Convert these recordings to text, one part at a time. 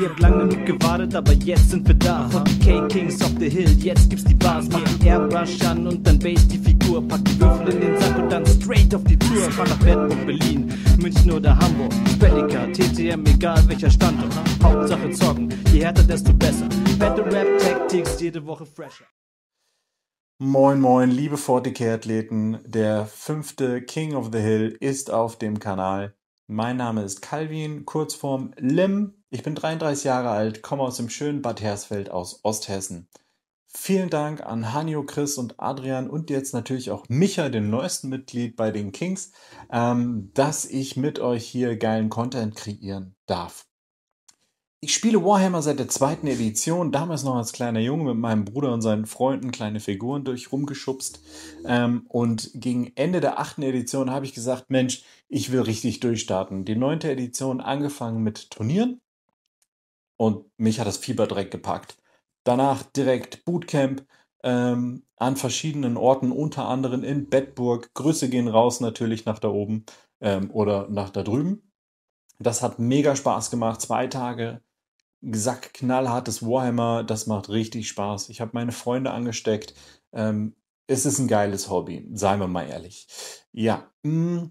Ihr habt lange genug gewartet, aber jetzt sind wir da. Von K Kings auf the Hill, jetzt gibt's die Bars. Mach den Airbrush an und dann base die Figur. Pack die Würfel in den Sack und dann straight auf die Tour. Fahr nach Bedburg, Berlin, München oder Hamburg. Spellica, TTM, egal welcher Standort. Hauptsache zocken, je härter, desto besser. Battle Rap Tactics, jede Woche fresher. Moin, moin, liebe 40k-Athleten. Der fünfte King of the Hill ist auf dem Kanal. Mein Name ist Calvin, Kurzform Lim. Ich bin 33 Jahre alt, komme aus dem schönen Bad Hersfeld aus Osthessen. Vielen Dank an Hanio, Chris und Adrian und jetzt natürlich auch Micha, dem neuesten Mitglied bei den Kings, ähm, dass ich mit euch hier geilen Content kreieren darf ich spiele Warhammer seit der zweiten Edition, damals noch als kleiner Junge mit meinem Bruder und seinen Freunden kleine Figuren durch rumgeschubst. Ähm, und gegen Ende der achten Edition habe ich gesagt, Mensch, ich will richtig durchstarten. Die neunte Edition angefangen mit Turnieren und mich hat das Fieber direkt gepackt. Danach direkt Bootcamp ähm, an verschiedenen Orten, unter anderem in Bedburg. Grüße gehen raus natürlich nach da oben ähm, oder nach da drüben. Das hat mega Spaß gemacht. Zwei Tage knallhartes Warhammer, das macht richtig Spaß. Ich habe meine Freunde angesteckt. Ähm, es ist ein geiles Hobby, seien wir mal ehrlich. Ja, mm,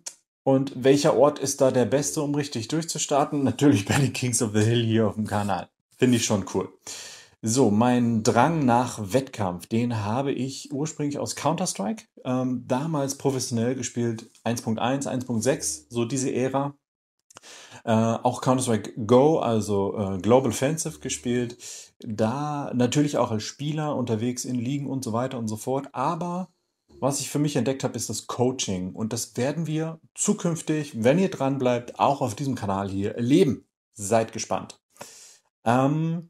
und welcher Ort ist da der beste, um richtig durchzustarten? Natürlich bei den Kings of the Hill hier auf dem Kanal. Finde ich schon cool. So, mein Drang nach Wettkampf, den habe ich ursprünglich aus Counter-Strike, ähm, damals professionell gespielt, 1.1, 1.6, so diese Ära. Äh, auch Counter-Strike Go, also äh, Global Offensive gespielt. Da natürlich auch als Spieler unterwegs in Ligen und so weiter und so fort. Aber was ich für mich entdeckt habe, ist das Coaching. Und das werden wir zukünftig, wenn ihr dranbleibt, auch auf diesem Kanal hier erleben. Seid gespannt. Ähm,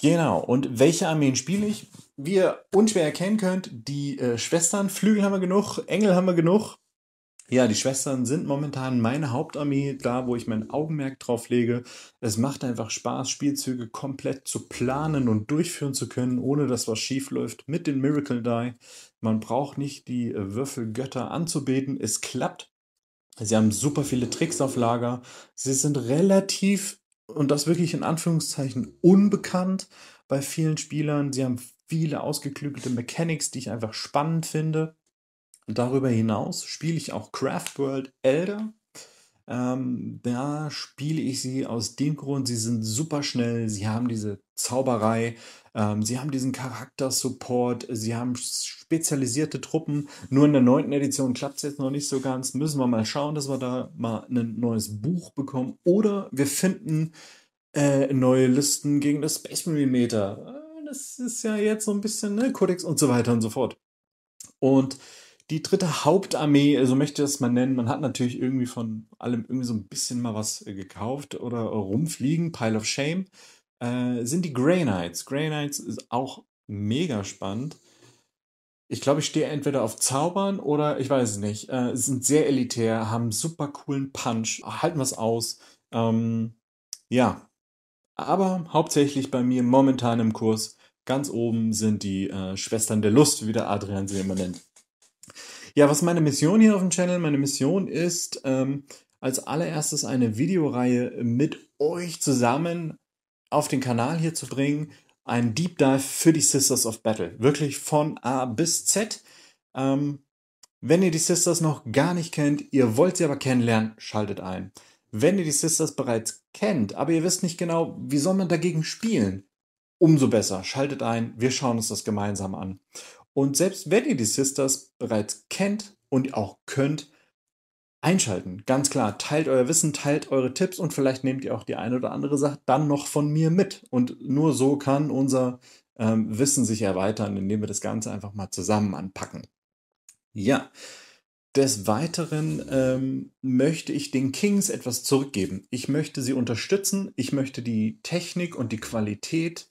genau. Und welche Armeen spiele ich? Wie ihr unschwer erkennen könnt, die äh, Schwestern, Flügel haben wir genug, Engel haben wir genug. Ja, die Schwestern sind momentan meine Hauptarmee, da wo ich mein Augenmerk drauf lege. Es macht einfach Spaß, Spielzüge komplett zu planen und durchführen zu können, ohne dass was schief läuft mit den Miracle Die. Man braucht nicht die äh, Würfelgötter anzubeten. Es klappt. Sie haben super viele Tricks auf Lager. Sie sind relativ, und das wirklich in Anführungszeichen, unbekannt bei vielen Spielern. Sie haben viele ausgeklügelte Mechanics, die ich einfach spannend finde. Darüber hinaus spiele ich auch Craft World Elder. Ähm, da spiele ich sie aus dem Grund, sie sind super schnell, sie haben diese Zauberei, ähm, sie haben diesen Charakter-Support, sie haben spezialisierte Truppen. Nur in der neunten Edition klappt es jetzt noch nicht so ganz. Müssen wir mal schauen, dass wir da mal ein neues Buch bekommen. Oder wir finden äh, neue Listen gegen das Space Marine Meter. Äh, das ist ja jetzt so ein bisschen ne, Codex und so weiter und so fort. Und die dritte Hauptarmee, äh, so möchte ich es mal nennen. Man hat natürlich irgendwie von allem irgendwie so ein bisschen mal was äh, gekauft oder rumfliegen, Pile of Shame, äh, sind die Grey Knights. Grey Knights ist auch mega spannend. Ich glaube, ich stehe entweder auf Zaubern oder ich weiß es nicht. Äh, sind sehr elitär, haben super coolen Punch, halten was aus. Ähm, ja, aber hauptsächlich bei mir momentan im Kurs ganz oben sind die äh, Schwestern der Lust, wie der Adrian sie immer nennt. Ja, was meine Mission hier auf dem Channel? Meine Mission ist, ähm, als allererstes eine Videoreihe mit euch zusammen auf den Kanal hier zu bringen. Ein Deep Dive für die Sisters of Battle. Wirklich von A bis Z. Ähm, wenn ihr die Sisters noch gar nicht kennt, ihr wollt sie aber kennenlernen, schaltet ein. Wenn ihr die Sisters bereits kennt, aber ihr wisst nicht genau, wie soll man dagegen spielen, umso besser, schaltet ein, wir schauen uns das gemeinsam an. Und selbst wenn ihr die Sisters bereits kennt und auch könnt, einschalten. Ganz klar, teilt euer Wissen, teilt eure Tipps und vielleicht nehmt ihr auch die eine oder andere Sache dann noch von mir mit. Und nur so kann unser ähm, Wissen sich erweitern, indem wir das Ganze einfach mal zusammen anpacken. Ja. Des Weiteren ähm, möchte ich den Kings etwas zurückgeben. Ich möchte sie unterstützen. Ich möchte die Technik und die Qualität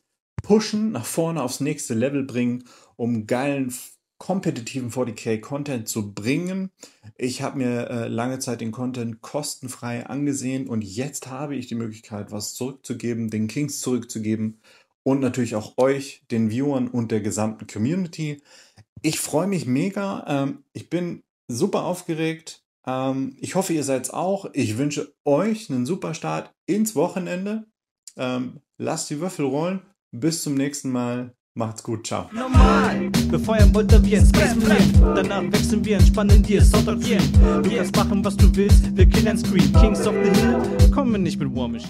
pushen, nach vorne aufs nächste Level bringen, um geilen kompetitiven 40k Content zu bringen. Ich habe mir äh, lange Zeit den Content kostenfrei angesehen und jetzt habe ich die Möglichkeit, was zurückzugeben, den Kings zurückzugeben und natürlich auch euch, den Viewern und der gesamten Community. Ich freue mich mega. Ähm, ich bin super aufgeregt. Ähm, ich hoffe, ihr seid's auch. Ich wünsche euch einen super Start ins Wochenende. Ähm, lasst die Würfel rollen bis zum nächsten Mal. Macht's gut, ciao. Normal. Wir feuern Boltavieren, Space Marine. Danach wechseln wir, entspannen dir, Sound sortieren. Du kannst machen, was du willst, wir killen ein Screen. Kings of the Hill, kommen wir nicht mit Warmish.